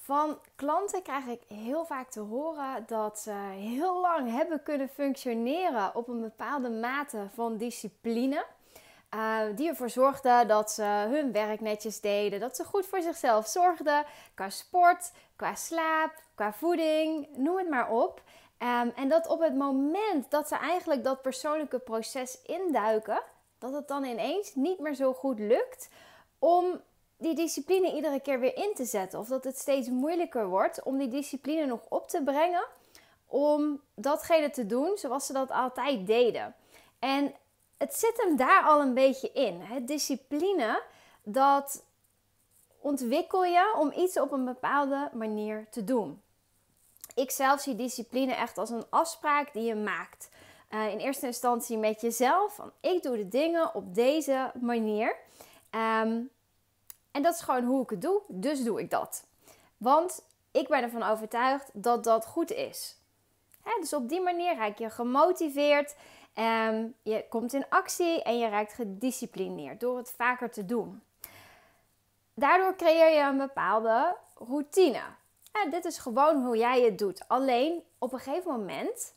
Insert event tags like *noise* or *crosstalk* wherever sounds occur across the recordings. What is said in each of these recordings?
Van klanten krijg ik heel vaak te horen dat ze heel lang hebben kunnen functioneren op een bepaalde mate van discipline. Eh, die ervoor zorgde dat ze hun werk netjes deden, dat ze goed voor zichzelf zorgden qua sport, qua slaap, qua voeding, noem het maar op. Ehm, en dat op het moment dat ze eigenlijk dat persoonlijke proces induiken, dat het dan ineens niet meer zo goed lukt om die discipline iedere keer weer in te zetten. Of dat het steeds moeilijker wordt om die discipline nog op te brengen. Om datgene te doen zoals ze dat altijd deden. En het zit hem daar al een beetje in. Het discipline, dat ontwikkel je om iets op een bepaalde manier te doen. Ik zelf zie discipline echt als een afspraak die je maakt. Eh, in eerste instantie met jezelf. Van ik doe de dingen op deze manier. Ehm, en dat is gewoon hoe ik het doe, dus doe ik dat. Want ik ben ervan overtuigd dat dat goed is. dus op die manier raak je gemotiveerd, um, je komt in actie en je raakt gedisciplineerd door het vaker te doen. Daardoor creëer je een bepaalde routine. En dit is gewoon hoe jij het doet. Alleen op een gegeven moment,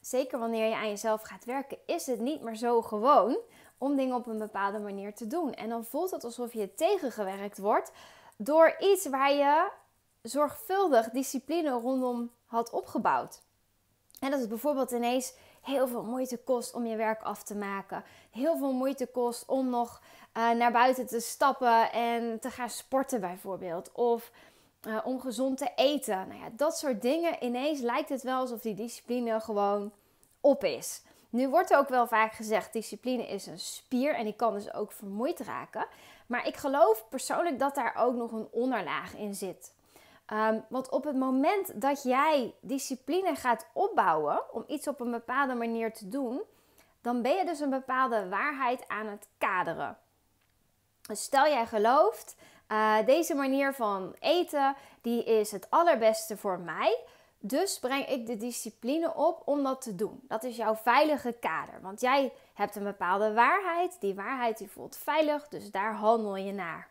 zeker wanneer je aan jezelf gaat werken, is het niet meer zo gewoon om dingen op een bepaalde manier te doen. En dan voelt het alsof je tegengewerkt wordt door iets waar je zorgvuldig discipline rondom had opgebouwd. En dat het bijvoorbeeld ineens heel veel moeite kost om je werk af te maken. Heel veel moeite kost om nog eh, naar buiten te stappen en te gaan sporten, bijvoorbeeld. Of eh, om gezond te eten. Nou ja, dat soort dingen. Ineens lijkt het wel alsof die discipline gewoon op is. Nu wordt er ook wel vaak gezegd, discipline is een spier en die kan dus ook vermoeid raken. Maar ik geloof persoonlijk dat daar ook nog een onderlaag in zit. Ehm, want op het moment dat jij discipline gaat opbouwen om iets op een bepaalde manier te doen, dan ben je dus een bepaalde waarheid aan het kaderen. Dus stel jij gelooft, uh, deze manier van eten die is het allerbeste voor mij. Dus breng ik de discipline op om dat te doen. Dat is jouw veilige kader. Want jij hebt een bepaalde waarheid. Die waarheid die voelt veilig, dus daar handel je naar.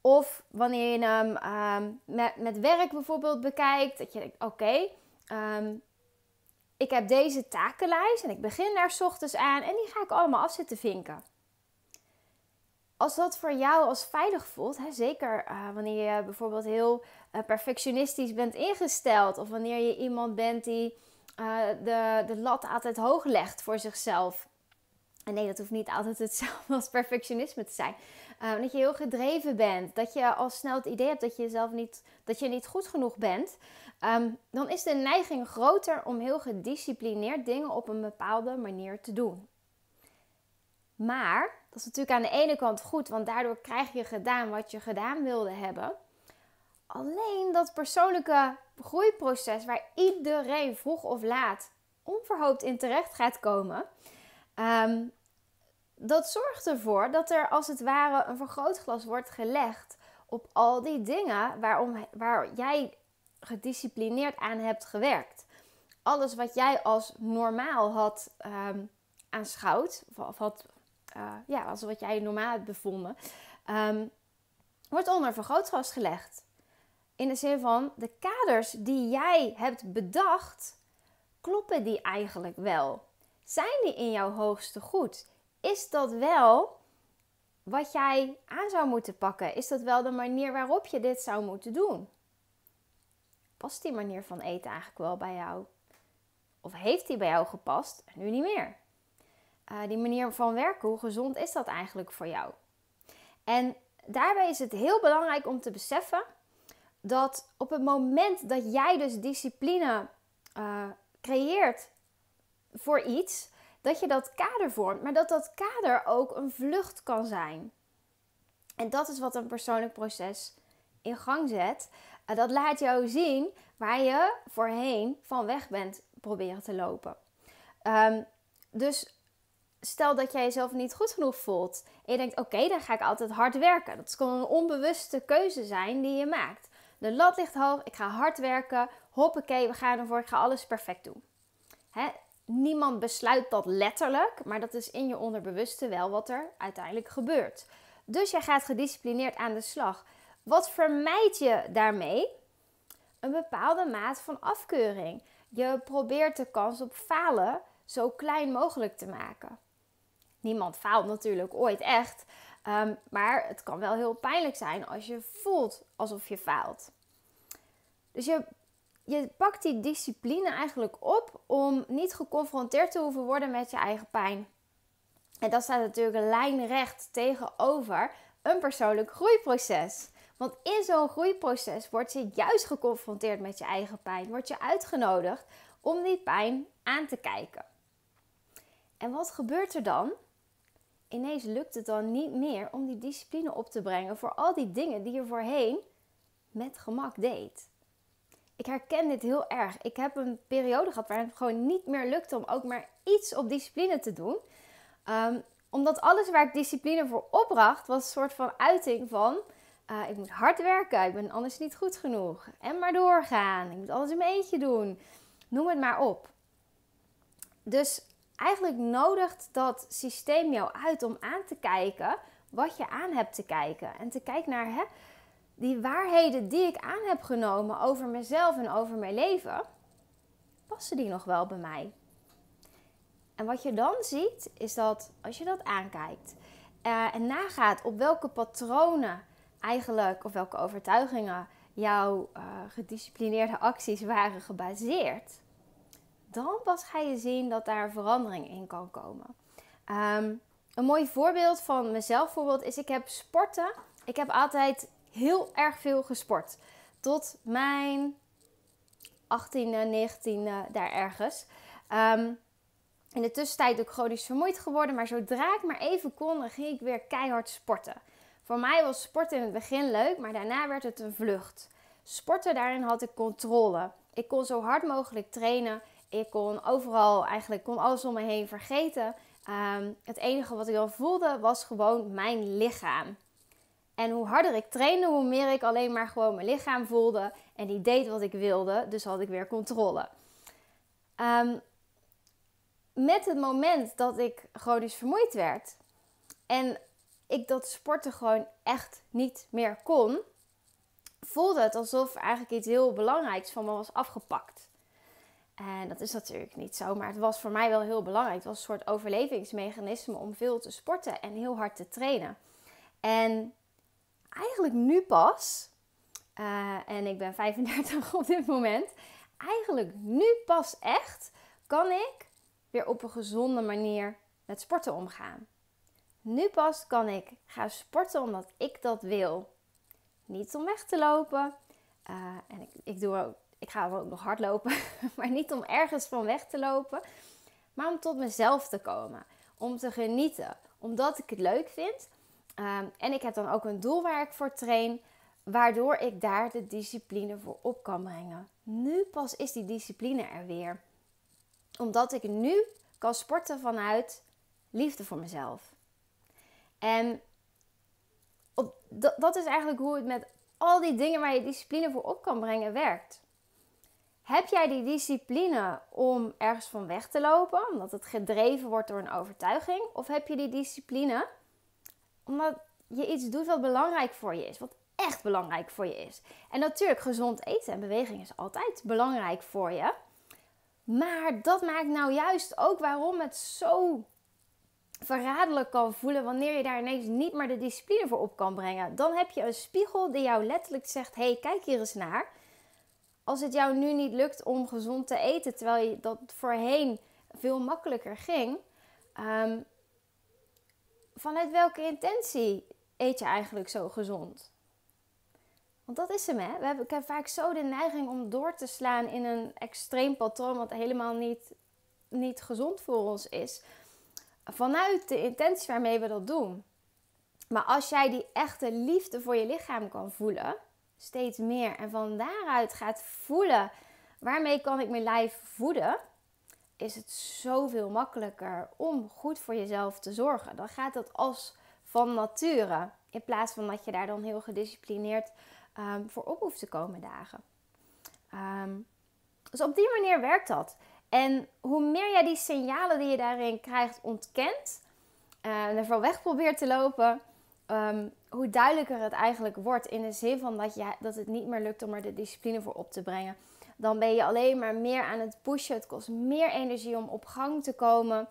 Of wanneer je hem ehm, met, met werk bijvoorbeeld bekijkt, dat je denkt: oké, ehm, ik heb deze takenlijst en ik begin daar s ochtends aan en die ga ik allemaal afzetten vinken als dat voor jou als veilig voelt, zeker eh, wanneer je bijvoorbeeld heel eh, perfectionistisch bent ingesteld, of wanneer je iemand bent die eh, de, de lat altijd hoog legt voor zichzelf. En nee, dat hoeft niet altijd hetzelfde *laughs* als perfectionisme te zijn. dat je heel gedreven bent, dat je al snel het idee hebt dat je zelf niet, dat je niet goed genoeg bent, ehm, dan is de neiging groter om heel gedisciplineerd dingen op een bepaalde manier te doen. Maar dat is natuurlijk aan de ene kant goed, want daardoor krijg je gedaan wat je gedaan wilde hebben. Alleen dat persoonlijke groeiproces waar iedereen vroeg of laat onverhoopt in terecht gaat komen, ehm, dat zorgt ervoor dat er als het ware een vergrootglas wordt gelegd op al die dingen waarom, waar jij gedisciplineerd aan hebt gewerkt. Alles wat jij als normaal had um, aanschouwd of had eh, ja, als wat jij normaal hebt bevonden, ehm, wordt onder vergrootglas gelegd. In de zin van de kaders die jij hebt bedacht, kloppen die eigenlijk wel? Zijn die in jouw hoogste goed? Is dat wel wat jij aan zou moeten pakken? Is dat wel de manier waarop je dit zou moeten doen? Past die manier van eten eigenlijk wel bij jou? Of heeft die bij jou gepast en nu niet meer? Eh, die manier van werken, hoe gezond is dat eigenlijk voor jou? En daarbij is het heel belangrijk om te beseffen dat op het moment dat jij dus discipline eh, creëert voor iets, dat je dat kader vormt, maar dat dat kader ook een vlucht kan zijn. En dat is wat een persoonlijk proces in gang zet. Eh, dat laat jou zien waar je voorheen van weg bent proberen te lopen. Ehm, dus stel dat jij jezelf niet goed genoeg voelt. En je denkt, oké, dan ga ik altijd hard werken. Dat kan een onbewuste keuze zijn die je maakt. De lat ligt hoog, ik ga hard werken. Hoppakee, we gaan ervoor, ik ga alles perfect doen. Hè? Niemand besluit dat letterlijk, maar dat is in je onderbewuste wel wat er uiteindelijk gebeurt. Dus jij gaat gedisciplineerd aan de slag. Wat vermijd je daarmee? Een bepaalde maat van afkeuring. Je probeert de kans op falen zo klein mogelijk te maken niemand faalt natuurlijk ooit echt. Ehm, maar het kan wel heel pijnlijk zijn als je voelt alsof je faalt. Dus je, je pakt die discipline eigenlijk op om niet geconfronteerd te hoeven worden met je eigen pijn. En dat staat natuurlijk lijnrecht tegenover een persoonlijk groeiproces. Want in zo'n groeiproces word je juist geconfronteerd met je eigen pijn. Word je uitgenodigd om die pijn aan te kijken. En wat gebeurt er dan? ineens lukt het dan niet meer om die discipline op te brengen voor al die dingen die je voorheen met gemak deed. Ik herken dit heel erg. Ik heb een periode gehad waarin het gewoon niet meer lukte om ook maar iets op discipline te doen. Ehm, omdat alles waar ik discipline voor opbracht, was een soort van uiting van... Eh, ik moet hard werken, ik ben anders niet goed genoeg. En maar doorgaan, ik moet alles in mijn eentje doen. Noem het maar op. Dus eigenlijk nodigt dat systeem jou uit om aan te kijken wat je aan hebt te kijken. En te kijken naar hè, die waarheden die ik aan heb genomen over mezelf en over mijn leven. Passen die nog wel bij mij? En wat je dan ziet, is dat als je dat aankijkt eh, en nagaat op welke patronen eigenlijk, of welke overtuigingen, jouw eh, gedisciplineerde acties waren gebaseerd, dan pas ga je zien dat daar verandering in kan komen. Ehm, een mooi voorbeeld van mezelf bijvoorbeeld is ik heb sporten. Ik heb altijd heel erg veel gesport. Tot mijn 18e, 19e, daar ergens. Ehm, in de tussentijd ook ik chronisch vermoeid geworden. Maar zodra ik maar even kon, dan ging ik weer keihard sporten. Voor mij was sporten in het begin leuk, maar daarna werd het een vlucht. Sporten daarin had ik controle. Ik kon zo hard mogelijk trainen. Ik kon overal eigenlijk kon alles om me heen vergeten. Ehm, het enige wat ik al voelde was gewoon mijn lichaam. En hoe harder ik trainde, hoe meer ik alleen maar gewoon mijn lichaam voelde. En die deed wat ik wilde, dus had ik weer controle. Ehm, met het moment dat ik chronisch vermoeid werd en ik dat sporten gewoon echt niet meer kon, voelde het alsof eigenlijk iets heel belangrijks van me was afgepakt. En dat is natuurlijk niet zo, maar het was voor mij wel heel belangrijk. Het was een soort overlevingsmechanisme om veel te sporten en heel hard te trainen. En eigenlijk nu pas, eh, en ik ben 35 *laughs* op dit moment, eigenlijk nu pas echt kan ik weer op een gezonde manier met sporten omgaan. Nu pas kan ik gaan sporten omdat ik dat wil. Niet om weg te lopen. Eh, en ik, ik doe ook ik ga ook nog hardlopen, *laughs* maar niet om ergens van weg te lopen, maar om tot mezelf te komen, om te genieten, omdat ik het leuk vind. Ehm, en ik heb dan ook een doel waar ik voor train, waardoor ik daar de discipline voor op kan brengen. Nu pas is die discipline er weer, omdat ik nu kan sporten vanuit liefde voor mezelf. En dat is eigenlijk hoe het met al die dingen waar je discipline voor op kan brengen werkt. Heb jij die discipline om ergens van weg te lopen, omdat het gedreven wordt door een overtuiging? Of heb je die discipline omdat je iets doet wat belangrijk voor je is, wat echt belangrijk voor je is? En natuurlijk, gezond eten en beweging is altijd belangrijk voor je. Maar dat maakt nou juist ook waarom het zo verraderlijk kan voelen wanneer je daar ineens niet meer de discipline voor op kan brengen. Dan heb je een spiegel die jou letterlijk zegt: hey, kijk hier eens naar als het jou nu niet lukt om gezond te eten, terwijl je dat voorheen veel makkelijker ging, ehm, vanuit welke intentie eet je eigenlijk zo gezond? Want dat is hem, hè? We hebben, ik heb vaak zo de neiging om door te slaan in een extreem patroon wat helemaal niet, niet gezond voor ons is. Vanuit de intentie waarmee we dat doen. Maar als jij die echte liefde voor je lichaam kan voelen, steeds meer. En van daaruit gaat voelen waarmee kan ik mijn lijf voeden, is het zoveel makkelijker om goed voor jezelf te zorgen. Dan gaat dat als van nature. In plaats van dat je daar dan heel gedisciplineerd ehm, voor op hoeft te komen dagen. Ehm, dus op die manier werkt dat. En hoe meer jij die signalen die je daarin krijgt ontkent, eh, en ervoor weg probeert te lopen, ehm, hoe duidelijker het eigenlijk wordt. In de zin van dat, je, dat het niet meer lukt om er de discipline voor op te brengen. Dan ben je alleen maar meer aan het pushen. Het kost meer energie om op gang te komen.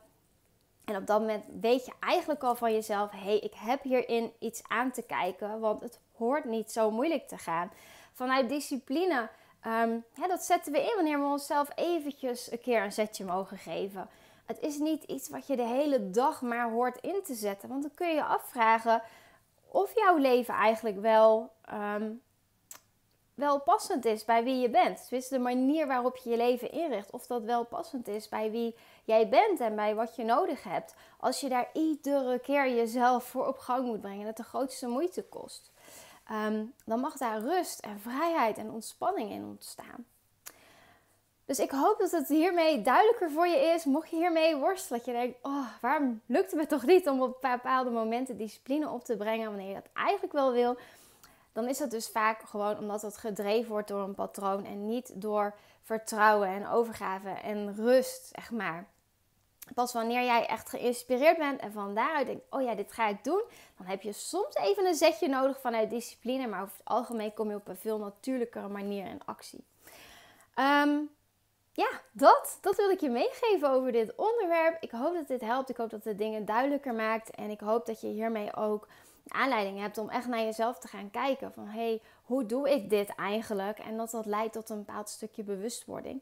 En op dat moment weet je eigenlijk al van jezelf: hé, hey, ik heb hierin iets aan te kijken. Want het hoort niet zo moeilijk te gaan. Vanuit discipline, ehm, dat zetten we in wanneer we onszelf eventjes een keer een zetje mogen geven. Het is niet iets wat je de hele dag maar hoort in te zetten. Want dan kun je je afvragen: of jouw leven eigenlijk wel, ehm, wel passend is bij wie je bent. Dus de manier waarop je je leven inricht, of dat wel passend is bij wie jij bent en bij wat je nodig hebt. Als je daar iedere keer jezelf voor op gang moet brengen, dat de grootste moeite kost. Ehm, dan mag daar rust en vrijheid en ontspanning in ontstaan. Dus ik hoop dat het hiermee duidelijker voor je is. Mocht je hiermee worstelen, dat je denkt: oh, waarom lukt het me toch niet om op bepaalde momenten discipline op te brengen wanneer je dat eigenlijk wel wil? Dan is dat dus vaak gewoon omdat het gedreven wordt door een patroon en niet door vertrouwen en overgave en rust, zeg maar. Pas wanneer jij echt geïnspireerd bent en van daaruit denkt: oh ja, dit ga ik doen, dan heb je soms even een zetje nodig vanuit discipline, maar over het algemeen kom je op een veel natuurlijkere manier in actie. Um, ja, dat, dat wil ik je meegeven over dit onderwerp. Ik hoop dat dit helpt. Ik hoop dat het dingen duidelijker maakt. En ik hoop dat je hiermee ook aanleiding hebt om echt naar jezelf te gaan kijken. Van hé, hey, hoe doe ik dit eigenlijk? En dat dat leidt tot een bepaald stukje bewustwording.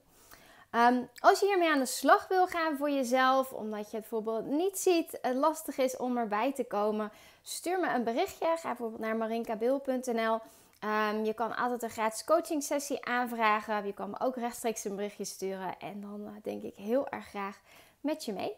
Ehm, als je hiermee aan de slag wil gaan voor jezelf, omdat je het bijvoorbeeld niet ziet, het lastig is om erbij te komen, stuur me een berichtje. Ga bijvoorbeeld naar marinkabeel.nl Ehm, je kan altijd een gratis coaching sessie aanvragen. Je kan me ook rechtstreeks een berichtje sturen. En dan eh, denk ik heel erg graag met je mee.